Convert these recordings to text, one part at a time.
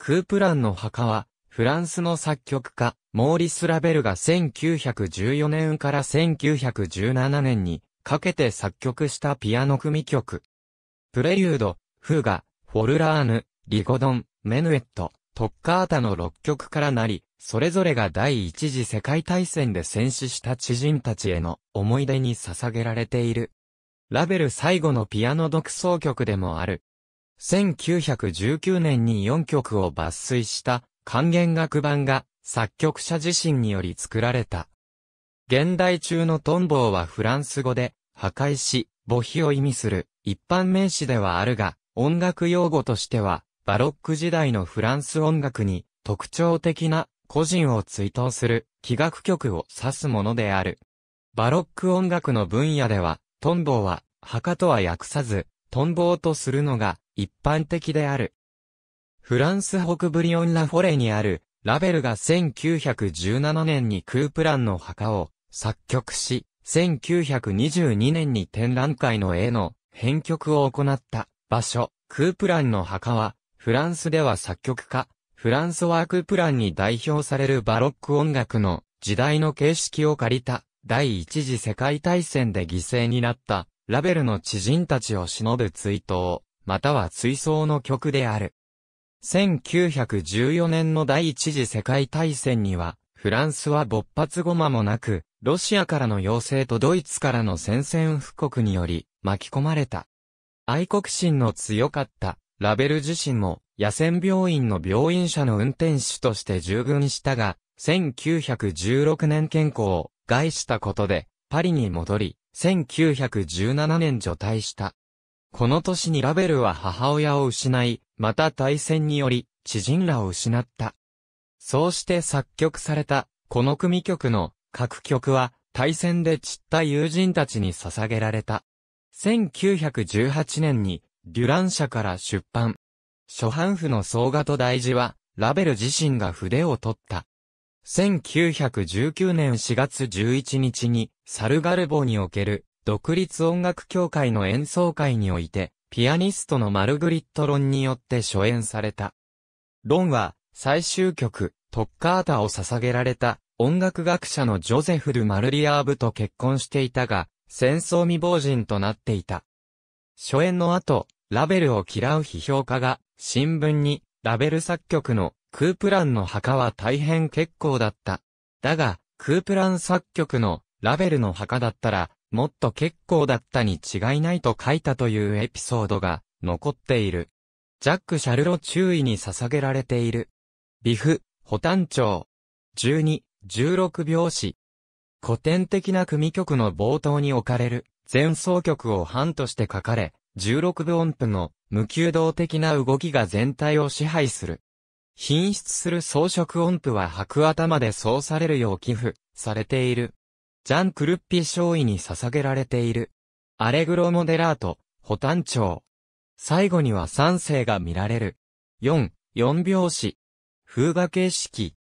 クープランの墓は、フランスの作曲家、モーリス・ラベルが1914年から1917年にかけて作曲したピアノ組曲。プレリュード、フーガ、フォルラーヌ、リゴドン、メヌエット、トッカータの6曲からなり、それぞれが第一次世界大戦で戦死した知人たちへの思い出に捧げられている。ラベル最後のピアノ独奏曲でもある、1919年に4曲を抜粋した還元楽版が作曲者自身により作られた。現代中のトンボーはフランス語で破壊し、母碑を意味する一般名詞ではあるが、音楽用語としてはバロック時代のフランス音楽に特徴的な個人を追悼する器楽曲を指すものである。バロック音楽の分野では、トンボーは墓とは訳さず、トンボーとするのが一般的である。フランス北ブリオン・ラフォレにある、ラベルが1917年にクープランの墓を作曲し、1922年に展覧会の絵の編曲を行った場所、クープランの墓は、フランスでは作曲家、フランスワークプランに代表されるバロック音楽の時代の形式を借りた第一次世界大戦で犠牲になったラベルの知人たちを忍ぶ追悼、または追悼の曲である。1914年の第一次世界大戦には、フランスは勃発後間もなく、ロシアからの要請とドイツからの宣戦布告により、巻き込まれた。愛国心の強かった、ラベル自身も、野戦病院の病院車の運転手として従軍したが、1916年健康を害したことで、パリに戻り、1917年除隊した。この年にラベルは母親を失い、また大戦により、知人らを失った。そうして作曲された、この組曲の各曲は、大戦で散った友人たちに捧げられた。1918年に、デュラン社から出版。初版譜の総画と大事は、ラベル自身が筆を取った。1919年4月11日に、サルガルボにおける独立音楽協会の演奏会において、ピアニストのマルグリット・ロンによって初演された。ロンは、最終曲、トッカータを捧げられた音楽学者のジョゼフ・ル・マルリアーブと結婚していたが、戦争未亡人となっていた。初演の後、ラベルを嫌う批評家が、新聞に、ラベル作曲のクープランの墓は大変結構だった。だが、クープラン作曲のラベルの墓だったら、もっと結構だったに違いないと書いたというエピソードが残っている。ジャック・シャルロ注意に捧げられている。ビフ、ホチョウ。12、16拍子。古典的な組曲の冒頭に置かれる前奏曲を版として書かれ、16分音符の無給動的な動きが全体を支配する。品質する装飾音符は白頭でそうされるよう寄付されている。ジャン・クルッピ少尉に捧げられている。アレグロ・モデラート、保丹長。最後には三世が見られる。四、四拍子。風画形式。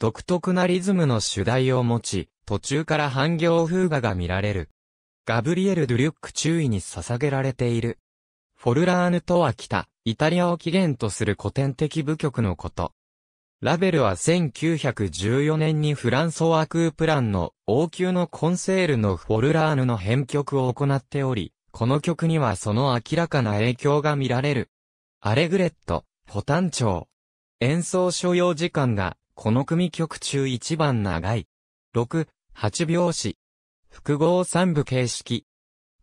独特なリズムの主題を持ち、途中から半行風画が見られる。ガブリエル・ドゥリュック注意に捧げられている。フォルラーヌとは北、イタリアを起源とする古典的舞曲のこと。ラベルは1914年にフランソワ・クープランの王宮のコンセールのフォルラーヌの編曲を行っており、この曲にはその明らかな影響が見られる。アレグレット、ポタンチョウ。演奏所要時間が、この組曲中一番長い。6、8拍子。複合三部形式。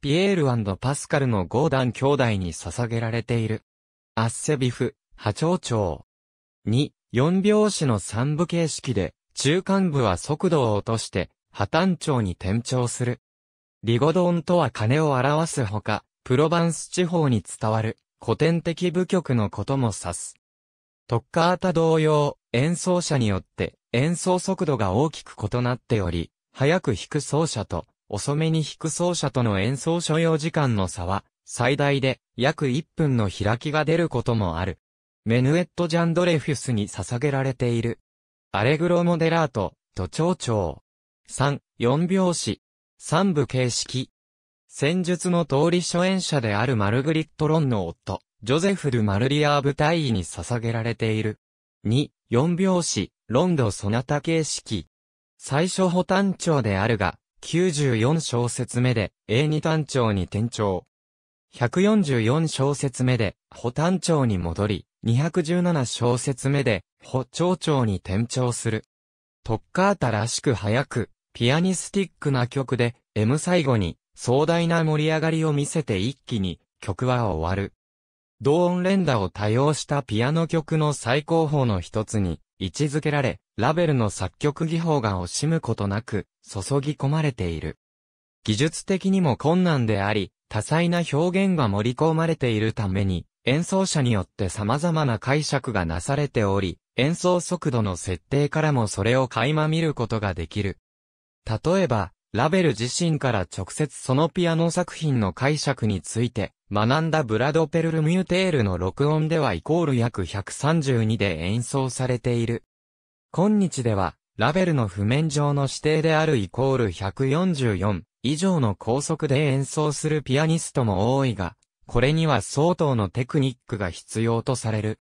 ピエールパスカルのゴーダン兄弟に捧げられている。アッセビフ、波長長。2、4拍子の3部形式で、中間部は速度を落として、破綻調に転調する。リゴドンとは鐘を表すほか、プロバンス地方に伝わる古典的舞曲のことも指す。トッカータ同様、演奏者によって演奏速度が大きく異なっており、早く弾く奏者と遅めに弾く奏者との演奏所要時間の差は最大で約1分の開きが出ることもある。メヌエット・ジャンドレフィスに捧げられている。アレグロ・モデラート、都長長。三、四拍子。三部形式。戦術の通り初演者であるマルグリット・ロンの夫、ジョゼフ・ル・マルリアー部隊員に捧げられている。二、四拍子、ロンド・ソナタ形式。最初補単調であるが、94小節目で、A2 単調に転調。144小節目で、補単調に戻り、217小節目で、補聴長に転調する。トッカータらしく早く、ピアニスティックな曲で、M 最後に、壮大な盛り上がりを見せて一気に、曲は終わる。同音連打を多用したピアノ曲の最高峰の一つに、位置づけられ、ラベルの作曲技法が惜しむことなく、注ぎ込まれている。技術的にも困難であり、多彩な表現が盛り込まれているために、演奏者によって様々な解釈がなされており、演奏速度の設定からもそれを垣間見ることができる。例えば、ラベル自身から直接そのピアノ作品の解釈について学んだブラド・ペルル・ミューテールの録音ではイコール約132で演奏されている。今日では、ラベルの譜面上の指定であるイコール144以上の高速で演奏するピアニストも多いが、これには相当のテクニックが必要とされる。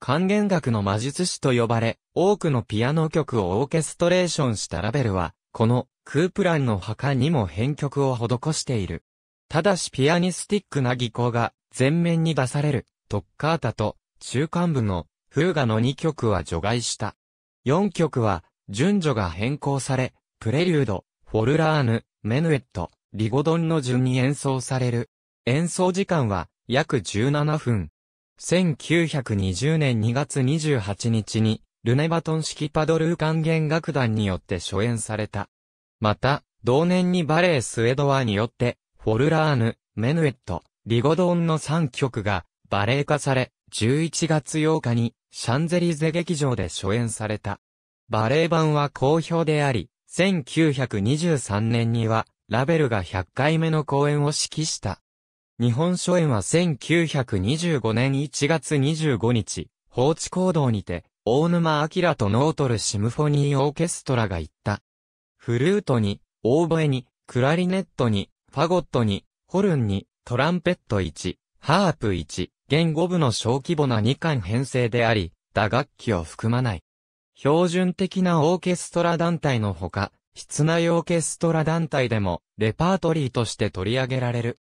還元楽の魔術師と呼ばれ、多くのピアノ曲をオーケストレーションしたラベルは、このクープランの墓にも編曲を施している。ただしピアニスティックな技巧が前面に出されるトッカータと中間部のフーガの2曲は除外した。4曲は順序が変更され、プレリュード、フォルラーヌ、メヌエット、リゴドンの順に演奏される。演奏時間は約17分。1920年2月28日に、ルネバトン式パドルー管弦楽団によって初演された。また、同年にバレエスエドワーによって、フォルラーヌ、メヌエット、リゴドーンの3曲がバレエ化され、11月8日にシャンゼリゼ劇場で初演された。バレエ版は好評であり、1923年にはラベルが100回目の公演を指揮した。日本書園は1925年1月25日、放置行動にて、大沼明とノートルシムフォニーオーケストラが行った。フルートに、オーボエに、クラリネットに、ファゴットに、ホルンに、トランペット1、ハープ1、言語部の小規模な2巻編成であり、打楽器を含まない。標準的なオーケストラ団体のほか、室内オーケストラ団体でも、レパートリーとして取り上げられる。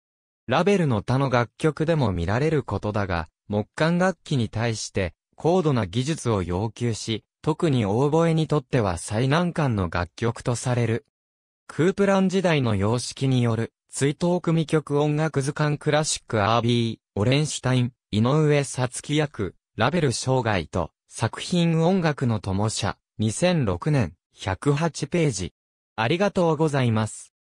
ラベルの他の楽曲でも見られることだが、木管楽器に対して高度な技術を要求し、特にオーボエにとっては最難関の楽曲とされる。クープラン時代の様式による、追悼組曲音楽図鑑クラシック RB、オレンシュタイン、井上さつき役、ラベル生涯と、作品音楽の友社、2006年、108ページ。ありがとうございます。